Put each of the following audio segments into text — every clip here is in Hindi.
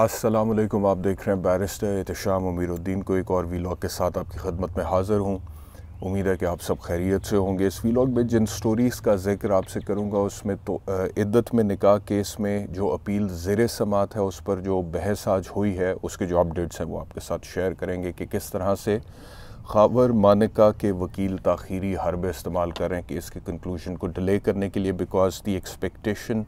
असलम आप देख रहे हैं बैरिस्टर एहतशाम अमीरुद्दीन को एक और वीलॉग के साथ आपकी खदमत में हाज़िर हूँ उम्मीद है कि आप सब खैरियत से होंगे इस वीलॉग में जिन स्टोरीज़ का जिक्र आपसे करूँगा उसमें तो इद्दत में निकाह केस में जो अपील ज़र समात है उस पर जो बहस आज हुई है उसके जो अपडेट्स हैं वो आपके साथ शेयर करेंगे कि किस तरह से खबर मानिका के वकील तखीरी हरब इस्तेमाल कर रहे हैं कि इसके कंक्लूजन को डिले करने के लिए बिकॉज दी एक्सपेक्टेशन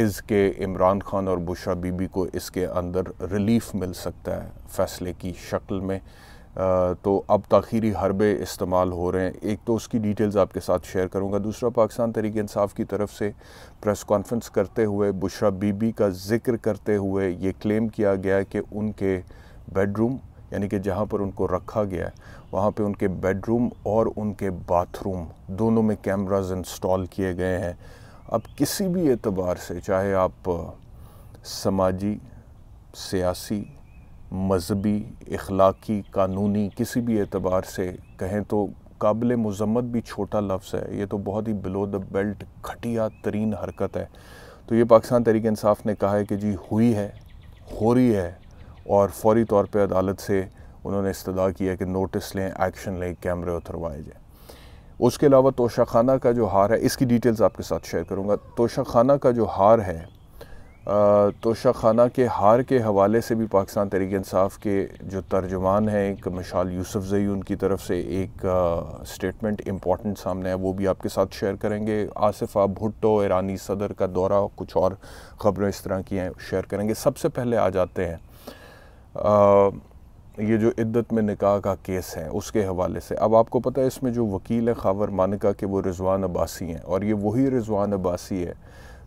इज़ के इमरान खान और बुशा बीबी को इसके अंदर रिलीफ मिल सकता है फैसले की शक्ल में आ, तो अब तखीरी हरबे इस्तेमाल हो रहे हैं एक तो उसकी डिटेल्स आपके साथ शेयर करूंगा दूसरा पाकिस्तान तरीके इंसाफ की तरफ से प्रेस कॉन्फ्रेंस करते हुए बुशरा बीबी का जिक्र करते हुए ये क्लेम किया गया कि उनके बेडरूम यानी कि जहाँ पर उनको रखा गया है वहाँ पे उनके बेडरूम और उनके बाथरूम दोनों में कैमराज इंस्टॉल किए गए हैं अब किसी भी एतबार से चाहे आप समाजी सियासी मजहबी इखलाकी कानूनी किसी भी एतबार से कहें तो काबिल मजम्मत भी छोटा लफ्ज़ है ये तो बहुत ही बिलो द बेल्ट घटिया तरीन हरकत है तो ये पाकिस्तान तरीक़ानसाफ़ ने कहा है कि जी हुई है हो रही है और फौरी तौर पर अदालत से उन्होंने इस्तदा किया कि नोटिस लें एक्शन लें कैमरे उतरवाए जाएँ उसके अलावा तोशा खाना का जो हार है इसकी डिटेल्स आपके साथ शेयर करूँगा तोशा खाना का जो हार है तोशा खाना के हार के हवाले से भी पाकिस्तान तहरीक इंसाफ के जो तर्जुमान हैं एक मशाल यूसुफ जई उनकी तरफ से एक स्टेटमेंट इम्पॉर्टेंट सामने है वो भी आपके साथ शेयर करेंगे आसिफा भुट्टो ईरानी सदर का दौरा कुछ और ख़बरें इस तरह की हैं शेयर करेंगे सबसे पहले आ जाते हैं ये जो इद्दत में निकाह का केस है उसके हवाले से अब आपको पता है इसमें जो वकील है खावर मानिका के वो रिजवान अब्बासी हैं और ये वही रिजवान अब्बासी है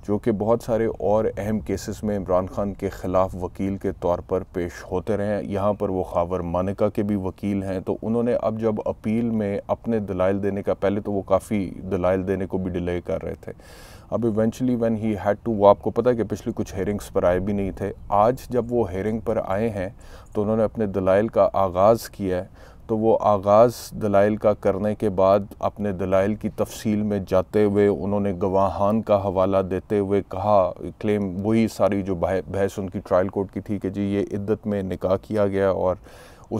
जो कि बहुत सारे और अहम केसेस में इमरान खान के ख़िलाफ़ वकील के तौर पर पेश होते रहे यहाँ पर वो खावर मानिका के भी वकील हैं तो उन्होंने अब जब अपील में अपने दलाइल देने का पहले तो वो काफ़ी दलाइल देने को भी डिले कर रहे थे अब eventually when he had to वो आपको पता है कि पिछले कुछ हेयरिंग्स पर आए भी नहीं थे आज जब वो हेयरिंग पर आए हैं तो उन्होंने अपने दलाइल का आगाज़ किया है तो वो आगाज़ दलाइल का करने के बाद अपने दलाइल की तफसील में जाते हुए उन्होंने गवाहान का हवाला देते हुए कहा क्लेम वही सारी जो बहस उनकी ट्रायल कोर्ट की थी कि जी ये इद्दत में निकाह किया गया और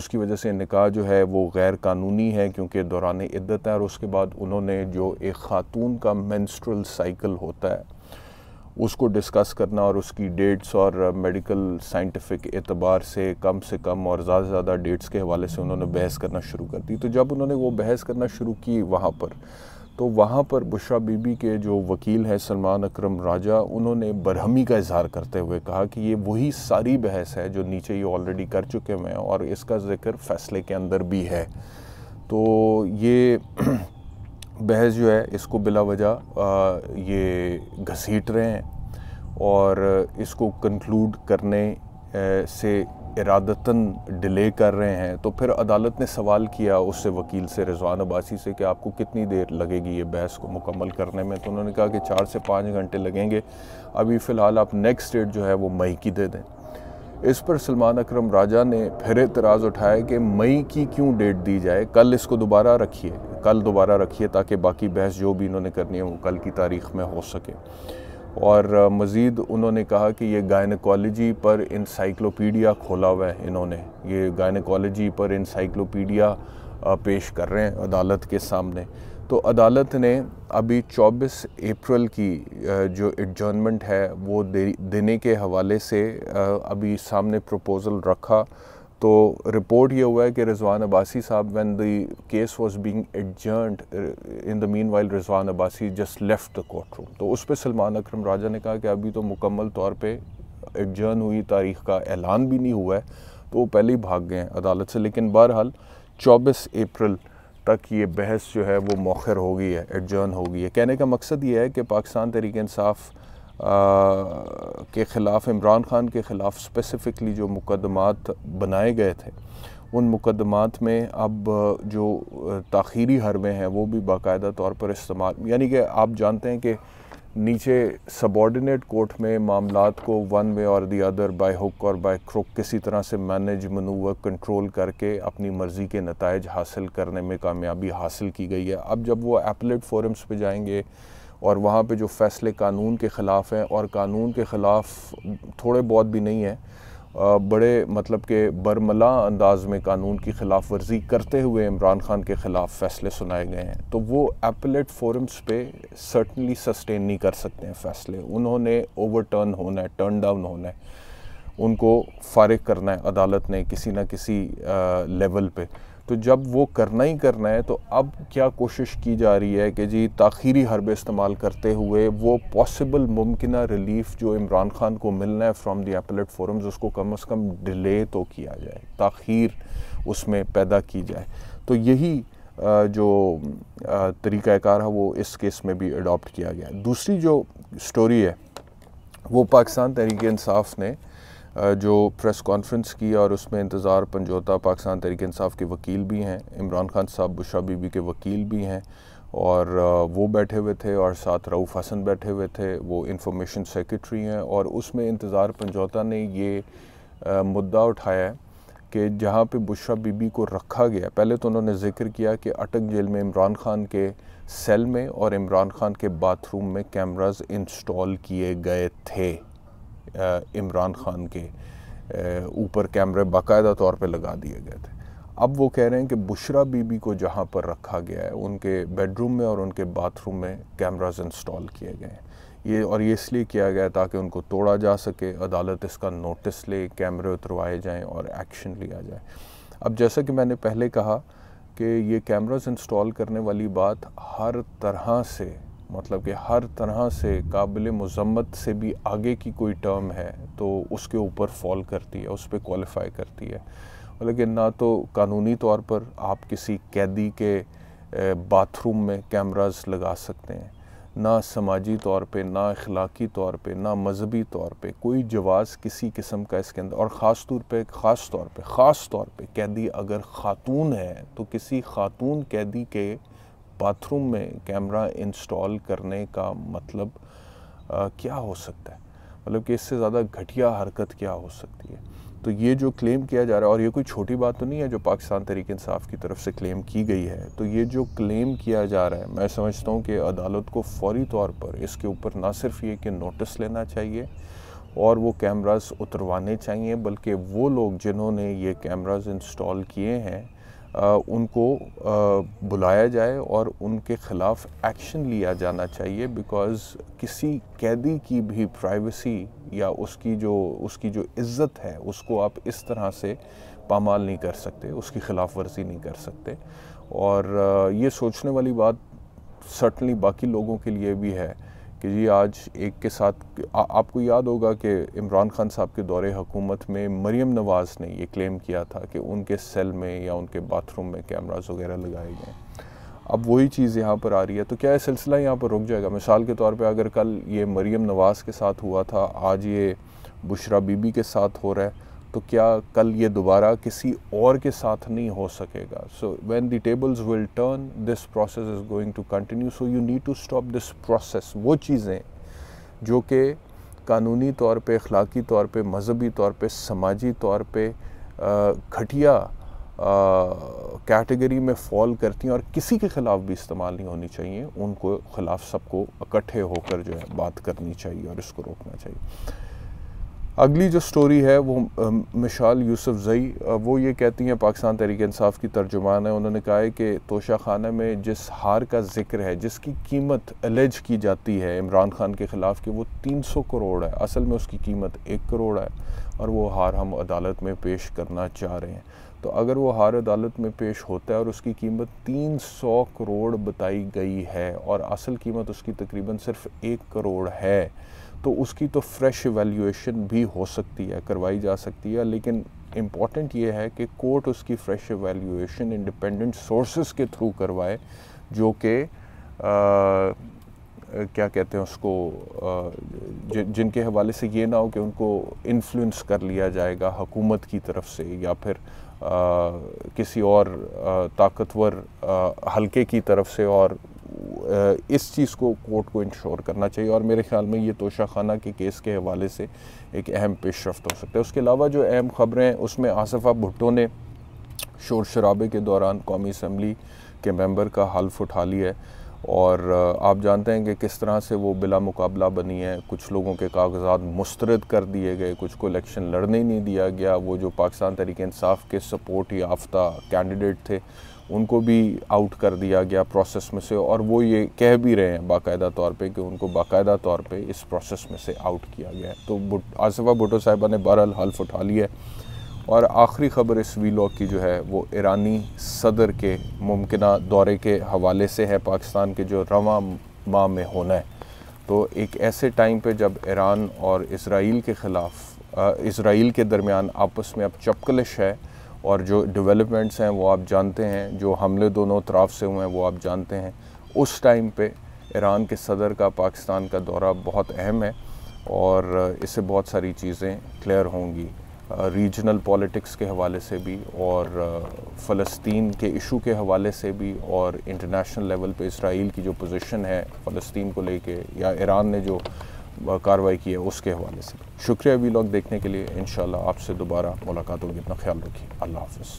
उसकी वजह से निकाह जो है वो गैर कानूनी है क्योंकि दौरान इद्दत है और उसके बाद उन्होंने जो एक ख़ातून का मैंस्ट्रल साइकिल होता है उसको डिस्कस करना और उसकी डेट्स और मेडिकल uh, साइंटिफिक एतबार से कम से कम और ज़्यादा से ज़्यादा डेट्स के हवाले से उन्होंने बहस करना शुरू कर दी तो जब उन्होंने वो बहस करना शुरू की वहाँ पर तो वहाँ पर बुशरा बीबी के जो वकील हैं सलमान अकरम राजा उन्होंने बरहमी का इजहार करते हुए कहा कि ये वही सारी बहस है जो नीचे ये ऑलरेडी कर चुके हुए हैं और इसका ज़िक्र फैसले के अंदर भी है तो ये बहस जो है इसको बिला वजह ये घसीट रहे हैं और इसको कंक्लूड करने से इरादतन डिले कर रहे हैं तो फिर अदालत ने सवाल किया उससे वकील से रिजवान अब्बासी से कि आपको कितनी देर लगेगी ये बहस को मुकम्मल करने में तो उन्होंने कहा कि चार से पाँच घंटे लगेंगे अभी फ़िलहाल आप नेक्स्ट डेट जो है वो मई की दे दें इस पर सलमान अकरम राजा ने फिर एतराज़ उठाया कि मई की क्यों डेट दी जाए कल इसको दोबारा रखिए कल दोबारा रखिए ताकि बाकी बहस जो भी इन्होंने करनी है वो कल की तारीख में हो सके और मज़ीद उन्होंने कहा कि ये गायनकोलॉजी पर इंसाइक्लोपीडिया खोला हुआ है इन्होंने ये गायनकोलॉजी पर इंसाइक्लोपीडिया पेश कर रहे हैं अदालत के सामने तो अदालत ने अभी 24 अप्रैल की जो एडजर्नमेंट है वो दे देने के हवाले से अभी सामने प्रपोज़ल रखा तो रिपोर्ट ये हुआ है कि रिजवान अब्बासी साहब when the case was being adjourned in the meanwhile Rizwan Abbasi just left the court room तो उस पर सलमान अकरम राजा ने कहा कि अभी तो मुकम्मल तौर पे एडजर्न हुई तारीख का ऐलान भी नहीं हुआ है तो वो पहले ही भाग गए हैं अदालत से लेकिन बहरहाल चौबीस अप्रैल तक ये बहस जो है वो मौखर हो गई है एडजर्न हो गई है कहने का मकसद ये है कि पाकिस्तान तरीके इंसाफ़ के ख़िलाफ़ इमरान ख़ान के ख़िलाफ़ स्पेसिफ़िकली जो मुकदमात बनाए गए थे उन मुकदमात में अब जो ताखीरी हरबें हैं वो भी बाकायदा तौर पर इस्तेमाल यानी कि आप जानते हैं कि नीचे सबॉर्डिनेट कोर्ट में मामला को वन वे और दी अदर बाय हुक और बाय क्रुक किसी तरह से मैनेज मनूवर कंट्रोल करके अपनी मर्ज़ी के नतज हासिल करने में कामयाबी हासिल की गई है अब जब वो एपलेट फोरम्स पे जाएंगे और वहाँ पे जो फ़ैसले कानून के ख़िलाफ़ हैं और कानून के ख़िलाफ़ थोड़े बहुत भी नहीं हैं बड़े मतलब के बरमला अंदाज में कानून की खिलाफ वर्जी करते हुए इमरान खान के ख़िलाफ़ फ़ैसले सुनाए गए हैं तो वो एपलेट फोरम्स पे सर्टनली सस्टेन नहीं कर सकते हैं फ़ैसले उन्होंने ओवरटर्न होना है टर्न डाउन होना है उनको फारग करना है अदालत ने किसी ना किसी लेवल पर तो जब वो करना ही करना है तो अब क्या कोशिश की जा रही है कि जी ताखीरी हरबे इस्तेमाल करते हुए वो पॉसिबल मुमकिन रिलीफ जो इमरान खान को मिलना है फ्राम दी एपलेट फोरम्स उसको कम अज़ कम डिले तो किया जाए तखीर उसमें पैदा की जाए तो यही जो तरीक़ाकार है वो इस केस में भी अडोप्ट किया गया दूसरी जो स्टोरी है वो पाकिस्तान तहरीक इंसाफ ने जो प्रेस कॉन्फ्रेंस की और उसमें इंतज़ार पंजोता पाकिस्तान तहरीक इंसाफ के वकील भी हैं इमरान खान साहब बुशा बीबी के वकील भी हैं और वो बैठे हुए थे और साथ रऊफ़ हसन बैठे हुए थे वो इंफॉर्मेशन सेक्रेटरी हैं और उसमें इंतज़ार पंजोता ने ये मुद्दा उठाया है कि जहाँ पे बुशरा बीबी को रखा गया पहले तो उन्होंने जिक्र किया कि अटक जेल में इमरान खान के सेल में और इमरान खान के बाथरूम में कैमराज इंस्टॉल किए गए थे इमरान खान के ऊपर कैमरे बाकायदा तौर पे लगा दिए गए थे अब वो कह रहे हैं कि बुशरा बीबी को जहाँ पर रखा गया है उनके बेडरूम में और उनके बाथरूम में कैमराज इंस्टॉल किए गए हैं ये और ये इसलिए किया गया ताकि उनको तोड़ा जा सके अदालत इसका नोटिस ले कैमरे उतरवाए जाएं और एक्शन लिया जाए अब जैसा कि मैंने पहले कहा कि ये कैमराज इंस्टॉल करने वाली बात हर तरह से मतलब कि हर तरह से काबिल मजम्मत से भी आगे की कोई टर्म है तो उसके ऊपर फॉल करती है उस पर क्वालिफाई करती है लेकिन ना तो कानूनी तौर पर आप किसी कैदी के बाथरूम में कैमराज लगा सकते हैं ना समाजी तौर पे ना अखलाकी तौर पे ना मजहबी तौर पे कोई जवाज़ किसी किस्म का इसके अंदर और ख़ास तौर पे ख़ास तौर पे ख़ास तौर पे कैदी अगर ख़ातून है तो किसी ख़ातून कैदी के बाथरूम में कैमरा इंस्टॉल करने का मतलब आ, क्या हो सकता है मतलब कि इससे ज़्यादा घटिया हरकत क्या हो सकती है तो ये जो क्लेम किया जा रहा है और ये कोई छोटी बात तो नहीं है जो पाकिस्तान तहरीक इंसाफ की तरफ से क्लेम की गई है तो ये जो क्लेम किया जा रहा है मैं समझता हूँ कि अदालत को फौरी तौर पर इसके ऊपर ना सिर्फ ये कि नोटिस लेना चाहिए और वो कैमरास उतरवाने चाहिए बल्कि वो लोग जिन्होंने ये कैमरास इंस्टॉल किए हैं उनको बुलाया जाए और उनके ख़िलाफ़ एक्शन लिया जाना चाहिए बिकॉज़ किसी कैदी की भी प्राइवेसी या उसकी जो उसकी जो इज़्ज़त है उसको आप इस तरह से पामाल नहीं कर सकते उसकी ख़िलाफ़ वर्जी नहीं कर सकते और ये सोचने वाली बात सर्टनली बाकी लोगों के लिए भी है कि जी आज एक के साथ आ, आपको याद होगा कि इमरान खान साहब के दौरे हुकूमत में मरीम नवाज़ ने ये क्लेम किया था कि उनके सेल में या उनके बाथरूम में कैमराज वगैरह लगाए गए अब वही चीज़ यहाँ पर आ रही है तो क्या यह सिलसिला यहाँ पर रुक जाएगा मिसाल के तौर पे अगर कल ये मरीम नवाज़ के साथ हुआ था आज ये बुशरा बीबी के साथ हो रहा है तो क्या कल ये दोबारा किसी और के साथ नहीं हो सकेगा so when the tables will turn this process is going to continue so you need to stop this process वो चीज़ें जो कि कानूनी तौर पे अखलाकी तौर पे मजहबी तौर पे समाजी तौर पे घटिया कैटेगरी में फॉल करती हैं और किसी के ख़िलाफ़ भी इस्तेमाल नहीं होनी चाहिए उनको ख़िलाफ़ सबको इकट्ठे होकर जो है बात करनी चाहिए और इसको रोकना चाहिए अगली जो स्टोरी है वो मिशाल यूसुफ जई वो ये कहती हैं पाकिस्तान तहरीक इंसाफ की तर्जुमान है उन्होंने कहा है कि तोशा खाना में जिस हार का जिक्र है जिसकी कीमत अलज की जाती है इमरान खान के ख़िलाफ़ कि वो 300 करोड़ है असल में उसकी कीमत एक करोड़ है और वो हार हम अदालत में पेश करना चाह रहे हैं तो अगर वो हार अदालत में पेश होता है और उसकी कीमत 300 करोड़ बताई गई है और असल कीमत उसकी तकरीबन सिर्फ एक करोड़ है तो उसकी तो फ्रेश एवेल्यूशन भी हो सकती है करवाई जा सकती है लेकिन इम्पॉर्टेंट ये है कि कोर्ट उसकी फ्रेश एवेल्यूशन इंडिपेंडेंट सोर्सेज के थ्रू करवाए जो कि क्या कहते हैं उसको आ, ज, जिनके हवाले से ये ना हो कि उनको इन्फ्लुएंस कर लिया जाएगा हुकूमत की तरफ से या फिर आ, किसी और ताकतवर हलके की तरफ से और इस चीज़ को कोर्ट को इंश्योर करना चाहिए और मेरे ख्याल में ये तोशा खाना के केस के हवाले से एक अहम रफ्त तो हो सकता है उसके अलावा जो अहम ख़बरें हैं उसमें आसफ़ा भुट्टो ने शोर शराबे के दौरान कौमी असम्बली के मेंबर का हल्फ उठा लिया है और आप जानते हैं कि किस तरह से वो बिला मुकाबला बनी है कुछ लोगों के कागजात मुस्रद कर दिए गए कुछ को इलेक्शन लड़ने नहीं दिया गया वो जो पाकिस्तान तरीके इंसाफ के सपोर्ट याफ्ता कैंडिडेट थे उनको भी आउट कर दिया गया प्रोसेस में से और वो ये कह भी रहे हैं बाकायदा तौर पे कि उनको बाकायदा तौर पे इस प्रोसेस में से आउट किया गया है तो आसफ़ा भुटो साहिबा ने बहरहाल हल्फ उठा लिया है और आखिरी ख़बर इस वीलो की जो है वो ईरानी सदर के मुमकिन दौरे के हवाले से है पाकिस्तान के जो रवा माह में होना है तो एक ऐसे टाइम पर जब ईरान और इसराइल के ख़िलाफ़ इसराइल के दरमियान आपस में अब चपकलिश है और जो डेवलपमेंट्स हैं वो आप जानते हैं जो हमले दोनों तरफ से हुए हैं वो आप जानते हैं उस टाइम पे ईरान के सदर का पाकिस्तान का दौरा बहुत अहम है और इससे बहुत सारी चीज़ें क्लियर होंगी रीजनल पॉलिटिक्स के हवाले से भी और फ़लस्तीन के इशू के हवाले से भी और इंटरनेशनल लेवल पे इसराइल की जो पोजीशन है फ़लस्तीन को लेके या ईरान ने जो कार्रवाई की है उसके हवाले से शुक्रिया वी लोग देखने के लिए इन आपसे दोबारा मुलाकात होगी अपना ख्याल रखिए अल्लाह हाफ